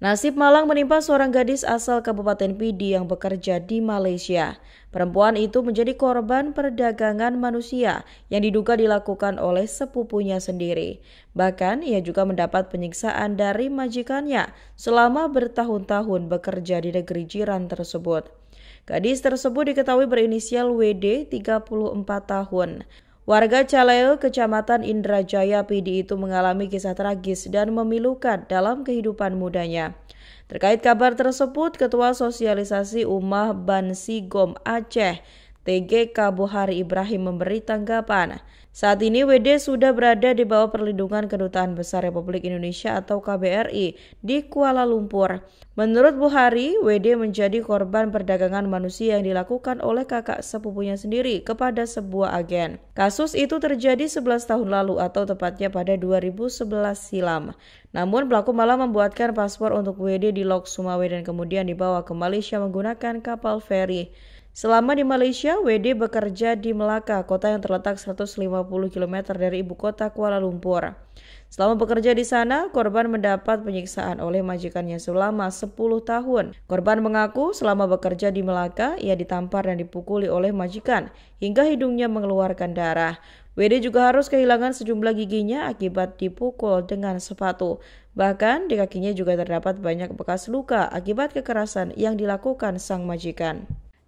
Nasib malang menimpa seorang gadis asal Kabupaten Pidi yang bekerja di Malaysia. Perempuan itu menjadi korban perdagangan manusia yang diduga dilakukan oleh sepupunya sendiri. Bahkan ia juga mendapat penyiksaan dari majikannya selama bertahun-tahun bekerja di negeri jiran tersebut. Gadis tersebut diketahui berinisial WD 34 tahun. Warga Caleo, Kecamatan Indrajaya Pidi itu mengalami kisah tragis dan memilukan dalam kehidupan mudanya. Terkait kabar tersebut, Ketua Sosialisasi Umah Bansigom Aceh, TGK Bohari Ibrahim memberi tanggapan. Saat ini WD sudah berada di bawah perlindungan Kedutaan Besar Republik Indonesia atau KBRI di Kuala Lumpur. Menurut Buhari, WD menjadi korban perdagangan manusia yang dilakukan oleh kakak sepupunya sendiri kepada sebuah agen. Kasus itu terjadi 11 tahun lalu atau tepatnya pada 2011 silam. Namun pelaku malah membuatkan paspor untuk WD di Lok Sumawe dan kemudian dibawa ke Malaysia menggunakan kapal feri. Selama di Malaysia, WD bekerja di Melaka, kota yang terletak 150 km dari ibu kota Kuala Lumpur. Selama bekerja di sana, korban mendapat penyiksaan oleh majikannya selama 10 tahun. Korban mengaku selama bekerja di Melaka, ia ditampar dan dipukuli oleh majikan hingga hidungnya mengeluarkan darah. WD juga harus kehilangan sejumlah giginya akibat dipukul dengan sepatu. Bahkan di kakinya juga terdapat banyak bekas luka akibat kekerasan yang dilakukan sang majikan.